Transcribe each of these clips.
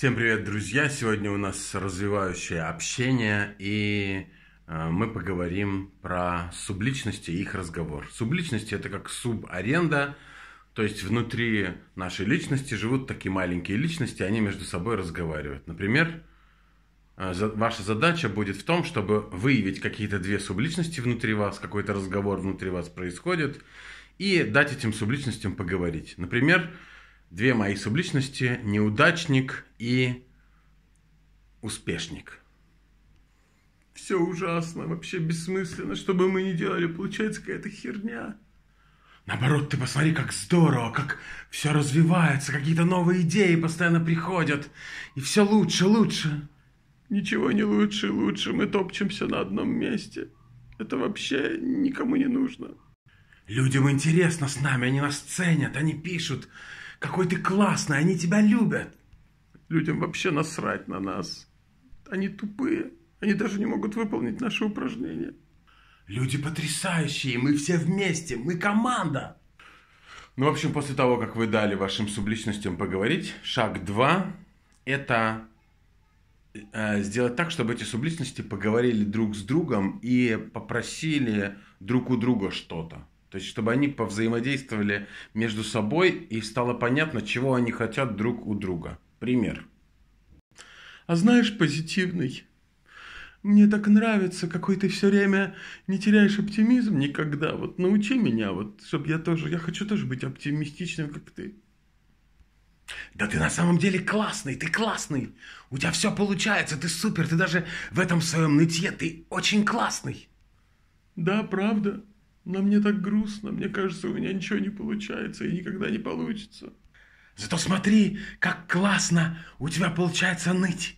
Всем привет, друзья! Сегодня у нас развивающее общение, и э, мы поговорим про субличности и их разговор. Субличности – это как субаренда, то есть внутри нашей личности живут такие маленькие личности, они между собой разговаривают. Например, э, ваша задача будет в том, чтобы выявить какие-то две субличности внутри вас, какой-то разговор внутри вас происходит, и дать этим субличностям поговорить. Например, Две мои субличности – неудачник и успешник. Все ужасно, вообще бессмысленно, что бы мы ни делали, получается какая-то херня. Наоборот, ты посмотри, как здорово, как все развивается, какие-то новые идеи постоянно приходят, и все лучше, лучше. Ничего не лучше, лучше, мы топчемся на одном месте. Это вообще никому не нужно. Людям интересно с нами, они нас ценят, они пишут какой ты классный, они тебя любят. Людям вообще насрать на нас. Они тупые, они даже не могут выполнить наши упражнения. Люди потрясающие, мы все вместе, мы команда. Ну, в общем, после того, как вы дали вашим субличностям поговорить, шаг 2 – это э, сделать так, чтобы эти субличности поговорили друг с другом и попросили друг у друга что-то. То есть, чтобы они повзаимодействовали между собой и стало понятно, чего они хотят друг у друга. Пример. А знаешь, позитивный, мне так нравится, какой ты все время не теряешь оптимизм никогда. Вот научи меня, вот, чтобы я тоже, я хочу тоже быть оптимистичным, как ты. Да ты на самом деле классный, ты классный. У тебя все получается, ты супер, ты даже в этом своем нытье, ты очень классный. Да, правда. Но мне так грустно, мне кажется, у меня ничего не получается и никогда не получится. Зато смотри, как классно у тебя получается ныть.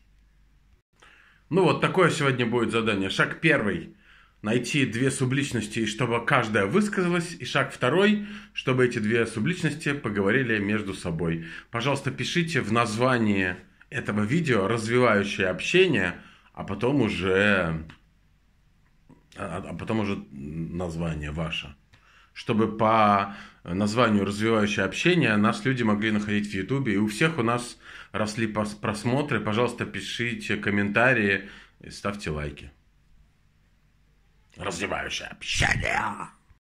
Ну вот такое сегодня будет задание. Шаг первый. Найти две субличности, чтобы каждая высказалась. И шаг второй, чтобы эти две субличности поговорили между собой. Пожалуйста, пишите в названии этого видео развивающее общение, а потом уже а, а потом уже название ваше. Чтобы по названию «Развивающее общение» нас люди могли находить в Ютубе. И у всех у нас росли просмотры. Пожалуйста, пишите комментарии и ставьте лайки. Развивающее общение!